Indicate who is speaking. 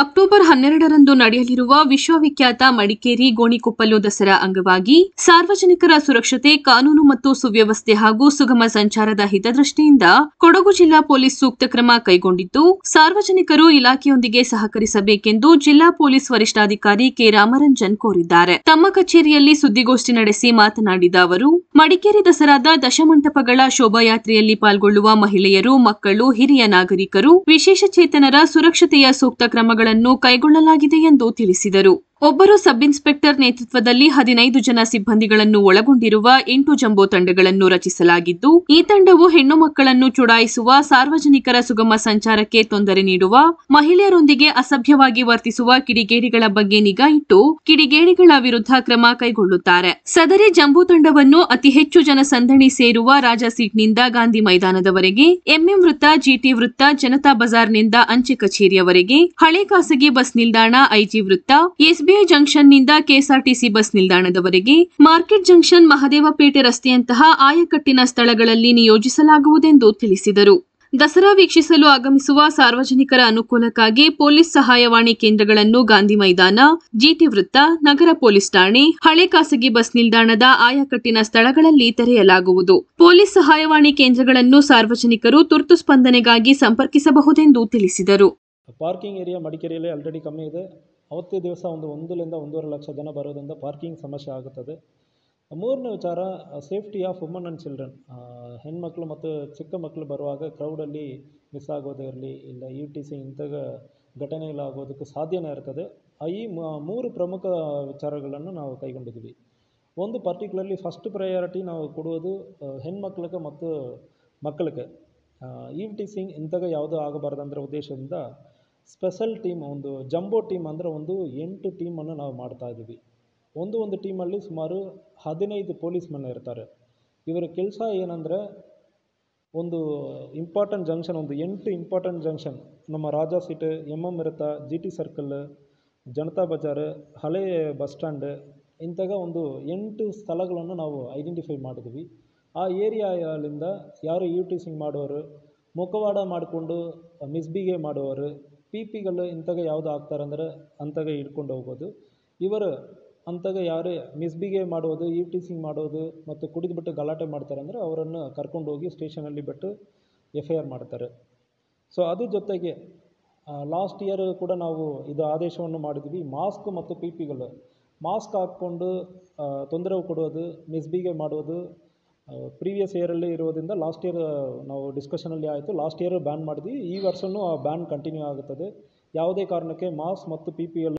Speaker 1: October ಹನ್ನೆರಡರಂದು ನಡೆಯಲಿರುವ ವಿಶ್ವವಿಖ್ಯಾತ ಮಡಿಕೇರಿ ಗೋಣಿಕೊಪ್ಪಲು ದಸರಾ ಅಂಗವಾಗಿ ಸಾರ್ವಜನಿಕರ ಸುರಕ್ಷತೆ ಕಾನೂನು ಮತ್ತು ಸುವ್ಯವಸ್ಥೆ ಹಾಗೂ ಸುಗಮ ಸಂಚಾರದ ಹಿತದೃಷ್ಟಿಯಿಂದ ಕೊಡಗು ಜಿಲ್ಲಾ ಪೊಲೀಸ್ ಸೂಕ್ತ ಕ್ರಮ ಕೈಗೊಂಡಿದ್ದು ಸಾರ್ವಜನಿಕರು ಇಲಾಖೆಯೊಂದಿಗೆ ಸಹಕರಿಸಬೇಕೆಂದು ಜಿಲ್ಲಾ ಪೊಲೀಸ್ ವರಿಷ್ಠಾಧಿಕಾರಿ ಕೆ ರಾಮರಂಜನ್ ಕೋರಿದ್ದಾರೆ ತಮ್ಮ ಕಚೇರಿಯಲ್ಲಿ ಸುದ್ದಿಗೋಷ್ಠಿ ನಡೆಸಿ ಮಾತನಾಡಿದ ಅವರು ಮಡಿಕೇರಿ ದಸರಾದ ದಶಮಂಟಪಗಳ ಶೋಭಾಯಾತ್ರೆಯಲ್ಲಿ ಪಾಲ್ಗೊಳ್ಳುವ ಮಹಿಳೆಯರು ಮಕ್ಕಳು ಹಿರಿಯ ನಾಗರಿಕರು ವಿಶೇಷ ಚೇತನರ ಸುರಕ್ಷತೆಯ ಸೂಕ್ತ ಕ್ರಮಗಳು ಕ್ರಮಗಳನ್ನು ಕೈಗೊಳ್ಳಲಾಗಿದೆ ಎಂದು ತಿಳಿಸಿದರು ಒಬ್ಬರು ಸಬ್ಇನ್ಸ್ಪೆಕ್ಟರ್ ನೇತೃತ್ವದಲ್ಲಿ ಹದಿನೈದು ಜನ ಸಿಬ್ಬಂದಿಗಳನ್ನು ಒಳಗೊಂಡಿರುವ ಎಂಟು ಜಂಬೋ ತಂಡಗಳನ್ನು ರಚಿಸಲಾಗಿದ್ದು ಈ ತಂಡವು ಹೆಣ್ಣು ಮಕ್ಕಳನ್ನು ಚುಡಾಯಿಸುವ ಸಾರ್ವಜನಿಕರ ಸುಗಮ ಸಂಚಾರಕ್ಕೆ ತೊಂದರೆ ನೀಡುವ ಮಹಿಳೆಯರೊಂದಿಗೆ ಅಸಭ್ಯವಾಗಿ ವರ್ತಿಸುವ ಕಿಡಿಗೇಡಿಗಳ ಬಗ್ಗೆ ನಿಗಾ ಇಟ್ಟು ಕಿಡಿಗೇಡಿಗಳ ವಿರುದ್ಧ ಕ್ರಮ ಕೈಗೊಳ್ಳುತ್ತಾರೆ ಸದರಿ ಜಂಬೂ ತಂಡವನ್ನು ಅತಿ ಹೆಚ್ಚು ಜನಸಂದಣಿ ಸೇರುವ ರಾಜ ಸೀಟ್ನಿಂದ ಗಾಂಧಿ ಮೈದಾನದವರೆಗೆ ಎಂಎಂ ವೃತ್ತ ಜಿಟಿ ವೃತ್ತ ಜನತಾ ಬಜಾರ್ನಿಂದ ಅಂಚೆ ಕಚೇರಿಯವರೆಗೆ ಹಳೆ ಖಾಸಗಿ ಬಸ್ ನಿಲ್ದಾಣ ಐಜಿ ವೃತ್ತ ಎಸ್ ಎಸ್ಬಿಐ ಜಂಕ್ಷನ್ನಿಂದ ಕೆಎಸ್ಆರ್ಟಿಸಿ ಬಸ್ ನಿಲ್ದಾಣದವರೆಗೆ ಮಾರ್ಕೆಟ್ ಜಂಕ್ಷನ್ ಮಹದೇವಪೇಟೆ ರಸ್ತೆಯಂತಹ ಆಯಕಟ್ಟಿನ ಸ್ಥಳಗಳಲ್ಲಿ ನಿಯೋಜಿಸಲಾಗುವುದೆಂದು ತಿಳಿಸಿದರು ದಸರಾ ವೀಕ್ಷಿಸಲು ಆಗಮಿಸುವ ಸಾರ್ವಜನಿಕರ ಅನುಕೂಲಕ್ಕಾಗಿ ಪೊಲೀಸ್ ಸಹಾಯವಾಣಿ ಕೇಂದ್ರಗಳನ್ನು ಗಾಂಧಿ ಮೈದಾನ ಜಿಟಿ ವೃತ್ತ ನಗರ ಪೊಲೀಸ್ ಠಾಣೆ ಹಳೆ ಖಾಸಗಿ ಬಸ್ ನಿಲ್ದಾಣದ ಆಯಕಟ್ಟಿನ ಸ್ಥಳಗಳಲ್ಲಿ ತೆರೆಯಲಾಗುವುದು ಪೊಲೀಸ್ ಸಹಾಯವಾಣಿ ಕೇಂದ್ರಗಳನ್ನು ಸಾರ್ವಜನಿಕರು ತುರ್ತು ಸ್ಪಂದನೆಗಾಗಿ ಸಂಪರ್ಕಿಸಬಹುದೆಂದು ತಿಳಿಸಿದರು
Speaker 2: ಪಾರ್ಕಿಂಗ್ ಏರಿಯಾ ಮಡಿಕೇರಿಯಲ್ಲಿ ಆಲ್ರೆಡಿ ಕಮ್ಮಿ ಇದೆ ಅವತ್ತೇ ದಿವಸ ಒಂದು ಒಂದರಿಂದ ಒಂದೂವರೆ ಲಕ್ಷ ಜನ ಬರೋದರಿಂದ ಪಾರ್ಕಿಂಗ್ ಸಮಸ್ಯೆ ಆಗುತ್ತದೆ ಮೂರನೇ ವಿಚಾರ safety of woman and children ಹೆಣ್ಮಕ್ಳು ಮತ್ತು ಚಿಕ್ಕ ಮಕ್ಕಳು ಬರುವಾಗ ಕ್ರೌಡಲ್ಲಿ ಮಿಸ್ ಆಗೋದೇ ಇರಲಿ ಇಲ್ಲ ಯು e ಟಿ ಸಿ ಇಂಥ ಘಟನೆಗಳಾಗೋದಕ್ಕೆ ಸಾಧ್ಯನೇ ಇರ್ತದೆ ಈ ಮೂರು ಪ್ರಮುಖ ವಿಚಾರಗಳನ್ನು ನಾವು ಕೈಗೊಂಡಿದ್ದೀವಿ ಒಂದು ಪರ್ಟಿಕ್ಯುಲರ್ಲಿ ಫಸ್ಟ್ ಪ್ರಯಾರಿಟಿ ನಾವು ಕೊಡುವುದು ಹೆಣ್ಮಕ್ಳಿಗೆ ಮತ್ತು ಮಕ್ಕಳಿಗೆ ಇ ಟಿ ಸಿಂಗ್ ಯಾವುದು ಯಾವುದೂ ಆಗಬಾರ್ದಂದ್ರೆ ಉದ್ದೇಶದಿಂದ ಸ್ಪೆಷಲ್ ಟೀಮ್ ಒಂದು ಜಂಬೋ ಟೀಮ್ ಅಂದರೆ ಒಂದು ಎಂಟು ಟೀಮನ್ನು ನಾವು ಮಾಡ್ತಾ ಇದ್ದೀವಿ ಒಂದು ಒಂದು ಟೀಮಲ್ಲಿ ಸುಮಾರು ಹದಿನೈದು ಪೊಲೀಸ್ ಮನೆ ಇರ್ತಾರೆ ಇವರ ಕೆಲಸ ಏನಂದರೆ ಒಂದು ಇಂಪಾರ್ಟೆಂಟ್ ಜಂಕ್ಷನ್ ಒಂದು ಎಂಟು ಇಂಪಾರ್ಟೆಂಟ್ ಜಂಕ್ಷನ್ ನಮ್ಮ ರಾಜಾ ಸೀಟ್ ಎಮ್ ಎಮ್ ಇರುತ್ತಾ G T circle Janata Bazaar ಹಳೆ ಬಸ್ ಸ್ಟ್ಯಾಂಡ್ ಇಂಥಾಗ ಒಂದು ಎಂಟು ಸ್ಥಳಗಳನ್ನು ನಾವು ಐಡೆಂಟಿಫೈ ಮಾಡಿದ್ವಿ ಆ ಏರಿಯಾಲಿಂದ ಯಾರು ಸಿಂಗ್ ಮಾಡೋರು ಮುಖವಾಡ ಮಾಡಿಕೊಂಡು ಮಿಸ್ಬಿಗೆ ಮಾಡೋವರು ಪಿ ಪಿಗಳು ಇಂಥಾಗ ಯಾವುದು ಆಗ್ತಾರಂದ್ರೆ ಅಂಥಾಗ ಹಿಡ್ಕೊಂಡು ಹೋಗೋದು ಇವರು ಅಂಥಾಗ ಯಾರೇ ಮಿಸ್ಬಿಹೇವ್ ಮಾಡೋದು ಟಿ ಟೀಸಿಂಗ್ ಮಾಡೋದು ಮತ್ತು ಕುಡಿದುಬಿಟ್ಟು ಗಲಾಟೆ ಮಾಡ್ತಾರೆ ಅಂದರೆ ಅವರನ್ನು ಕರ್ಕೊಂಡು ಹೋಗಿ ಸ್ಟೇಷನಲ್ಲಿ ಬಿಟ್ಟು ಎಫ್ ಐ ಆರ್ ಮಾಡ್ತಾರೆ ಸೊ ಅದ್ರ ಜೊತೆಗೆ ಲಾಸ್ಟ್ ಇಯರ್ ಕೂಡ ನಾವು ಇದು ಆದೇಶವನ್ನು ಮಾಡಿದ್ವಿ ಮಾಸ್ಕ್ ಮತ್ತು ಪಿ ಪಿಗಳು ಮಾಸ್ಕ್ ಹಾಕ್ಕೊಂಡು ತೊಂದರೆ ಕೊಡೋದು ಮಿಸ್ಬಿಹೇವ್ ಮಾಡೋದು ಪ್ರೀವಿಯಸ್ ಇಯರಲ್ಲಿ ಇರೋದ್ರಿಂದ ಲಾಸ್ಟ್ ಇಯರ್ ನಾವು ಡಿಸ್ಕಷನಲ್ಲಿ ಆಯಿತು ಲಾಸ್ಟ್ ಇಯರು ಬ್ಯಾನ್ ಮಾಡಿದ್ವಿ ಈ ವರ್ಷವೂ ಆ ಬ್ಯಾನ್ ಕಂಟಿನ್ಯೂ ಆಗುತ್ತದೆ ಯಾವುದೇ ಕಾರಣಕ್ಕೆ ಮಾಸ್ ಮತ್ತು ಪಿ ಪಿ ಎಲ್